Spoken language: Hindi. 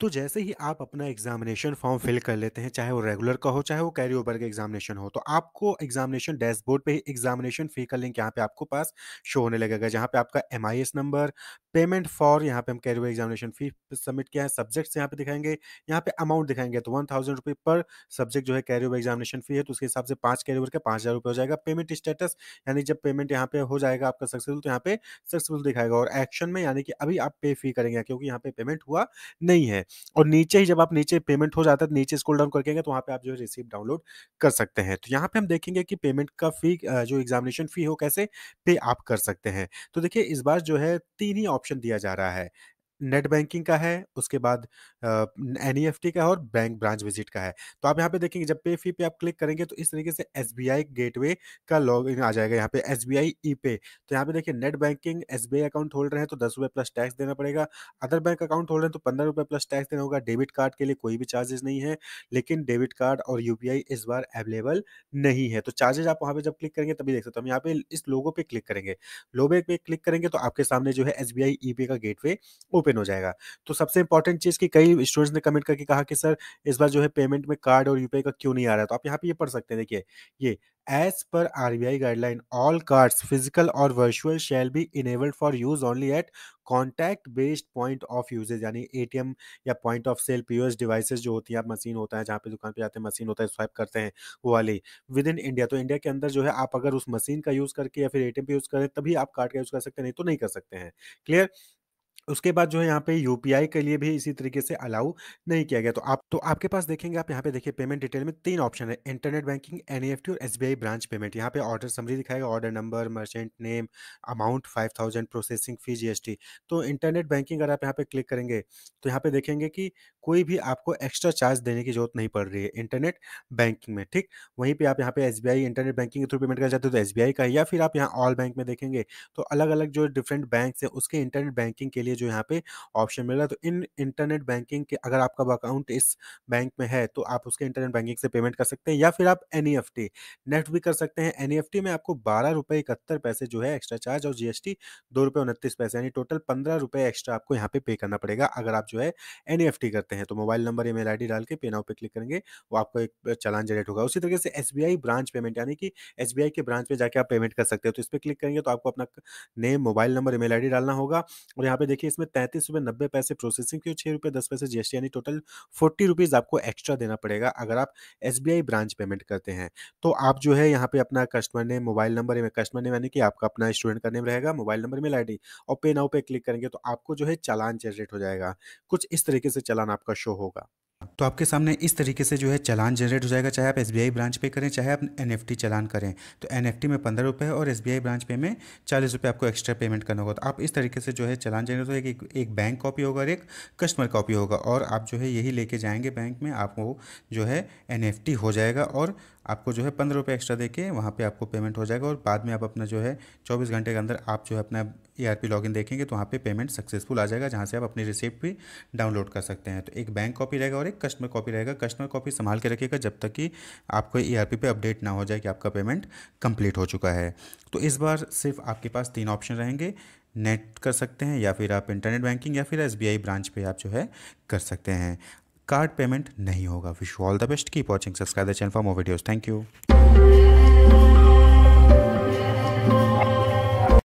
तो जैसे ही आप अपना एग्जामिनेशन फॉर्म फिल कर लेते हैं चाहे वो रेगुलर का हो चाहे वो कैरी ओवर का एग्जामिनेशन हो तो आपको एग्जामिनेशन डैशबोर्ड पे एग्जामिनेशन फी का लिंक यहाँ पे आपको पास शो होने लगेगा जहाँ पे आपका एम नंबर पेमेंट फॉर यहाँ पे हम carry over examination fee submit किया है सब्जेक्ट्स यहाँ पे दिखाएंगे यहाँ पे अमाउंट दिखाएंगे तो वन थाउजेंड रुपी पर सब्जेक्ट जो है कैरी ओवर एग्जामिनेशन फी है तो उसके हिसाब से पाँच कैरी ओवर का पाँच हज़ार रुपये हो जाएगा पेमेंट स्टेटस यानी जब पेमेंट यहाँ पे हो जाएगा आपका सक्सेसफुल तो यहाँ पे सक्सेसफुल दिखाएगा और एक्शन में यानी कि अभी आप पे फी करेंगे क्योंकि यहाँ पे पेमेंट हुआ नहीं है और नीचे ही जब आप नीचे पेमेंट हो जाता है तो नीचे स्कूल डाउन करके तो वहाँ पे आप जो है रिसीप डाउनलोड कर सकते हैं तो यहाँ पे हम देखेंगे कि पेमेंट का फी जो एग्जामिनेशन फी हो कैसे पे आप कर सकते हैं तो देखिए इस बार जो है तीन ही ऑप्शन दिया जा रहा है नेट बैंकिंग का है उसके बाद एन uh, का है और बैंक ब्रांच विजिट का है तो आप यहाँ पे देखेंगे जब पे फी पे आप क्लिक करेंगे तो इस तरीके से एस बी आई गेटवे का लॉग इन आ जाएगा यहाँ पे एस बी आई ई पे तो यहाँ पे देखिए net banking S B I account holder है तो दस रुपये प्लस टैक्स देना पड़ेगा अदर बैंक अकाउंट होल्डर है तो पंद्रह रुपये प्लस टैक्स देना होगा डेबिट कार्ड के लिए कोई भी चार्जेस नहीं है लेकिन डेबिट कार्ड और यू पी आई इस बार अवेलेबल नहीं है तो चार्जेस आप वहाँ पे जब क्लिक करेंगे तभी देख सकते हो हम यहाँ पे इस लोगो पर क्लिक करेंगे लोबे पे क्लिक करेंगे तो आपके सामने जो है एस बी आई ई पे का गेटवे ओपन ओपन हो जाएगा तो सबसे इंपॉर्टेंट चीज़ की कई स्टूडेंट्स ने कमेंट करके कहा कि सर इस बार जो है पेमेंट में कार्ड और यूपीआई का क्यों नहीं आ रहा तो आप यहाँ पे ये पढ़ सकते हैं देखिए ये as per R guideline all cards physical और virtual shall be enabled for use only at contact based point of usages यानी ए या point of sale P devices जो होती है आप मशीन होता है जहाँ पे दुकान पे जाते हैं मशीन होता है स्वाइप करते हैं वो वाली विद इन इंडिया तो इंडिया के अंदर जो है आप अगर उस मशीन का यूज़ करके या फिर ए पे यूज़ करें तभी आप कार्ड का यूज़ कर सकते हैं नहीं तो नहीं कर सकते हैं क्लियर उसके बाद जो है यहाँ पे यूपीआई के लिए भी इसी तरीके से अलाउ नहीं किया गया तो आप तो आपके पास देखेंगे आप यहाँ पे देखिए पेमेंट डिटेल में तीन ऑप्शन है इंटरनेट बैंकिंग एनईएफटी और एसबीआई ब्रांच पेमेंट यहाँ पे ऑर्डर समरी दिखाएगा order number merchant name amount five thousand processing fee GST तो इंटरनेट बैंकिंग अगर आप यहाँ पे क्लिक करेंगे तो यहाँ पे देखेंगे कि कोई भी आपको एक्स्ट्रा चार्ज देने की जरूरत नहीं पड़ रही है इंटरनेट बैंकिंग में ठीक वहीं पर आप यहाँ पे एस इंटरनेट बैंकिंग के थ्रू पेमेंट करना चाहते हो तो एस का या फिर आप यहाँ ऑल बैंक में देखेंगे तो अलग अलग जो डिफरेंट बैंक है उसके इंटरनेट बैंकिंग के लिए जो यहाँ पे ऑप्शन मिल रहा है तो इन इंटरनेट बैंकिंग के अगर आपका अकाउंट इस बैंक में है तो आप उसके इंटरनेट बैंकिंग से पेमेंट कर सकते हैं या फिर आप एन नेट e भी कर सकते हैं एन e में आपको बारह रुपये इकहत्तर पैसे जो है एक्स्ट्रा चार्ज और जीएसटी दो रुपये उनतीस पैसे यानी टोटल पंद्रह रुपये एक्स्ट्रा आपको यहाँ पे पे करना पड़ेगा अगर आप जो है एन e करते हैं तो मोबाइल नंबर ई मेल डाल के पे नाउ पे क्लिक करेंगे वो आपको एक चालान जनरेट होगा उसी तरीके से एस ब्रांच पेमेंट यानी कि एस के ब्रांच पे जाके आप पेमेंट कर सकते हो तो इस पर क्लिक करेंगे तो आपको अपना name mobile number email डालना होगा और यहाँ पे देखिए कि इसमें तैंतीस रुपये नब्बे पैसे प्रोसेसिंग फी और छः रुपये दस पैसे जीएसटी यानी टोटल फोर्टी रुपीज़ आपको एक्स्ट्रा देना पड़ेगा अगर आप एस ब्रांच पेमेंट करते हैं तो आप जो है यहाँ पे अपना कस्टमर नेम मोबाइल नंबर में कस्टमर नेम यानी कि आपका अपना स्टूडेंट का नेम रहेगा मोबाइल नंबर मेल आई और पे नाउ पे क्लिक करेंगे तो आपको जो है चालान जनरेट हो जाएगा कुछ इस तरीके से चालान आपका शो होगा तो आपके सामने इस तरीके से जो है चालान जनरेट हो जाएगा चाहे आप एस ब्रांच पे करें चाहे आप एन चालान करें तो एन में पंद्रह रुपये और एस ब्रांच पे में चालीस रुपये आपको एक्स्ट्रा पेमेंट करना होगा तो आप इस तरीके से जो है चालान जनरेट होगा एक, एक बैंक कॉपी होगा और एक कस्टमर कॉपी होगा और आप जो है यही लेके जाएंगे बैंक में आपको जो है एन हो जाएगा और आपको जो है पंद्रह रुपये एक्स्ट्रा देके के वहाँ पर पे आपको पेमेंट हो जाएगा और बाद में आप अपना जो है चौबीस घंटे के अंदर आप जो है अपना ई आर पी लॉगिन देखेंगे तो वहाँ पे पेमेंट सक्सेसफुल आ जाएगा जहाँ से आप अपनी रिसिप्ट भी डाउनलोड कर सकते हैं तो एक बैंक कॉपी रहेगा और एक कस्टमर कॉपी रहेगा कस्टमर कॉपी संभाल के रखिएगा जब तक कि आपको ई आर पी पे अपडेट ना हो जाए कि आपका पेमेंट कंप्लीट हो चुका है तो इस बार सिर्फ आपके पास तीन ऑप्शन रहेंगे नेट कर सकते हैं या फिर आप इंटरनेट बैंकिंग या फिर एस ब्रांच पे आप जो है कर सकते हैं कार्ड पेमेंट नहीं होगा wish all the best keep watching subscribe the channel for more videos thank you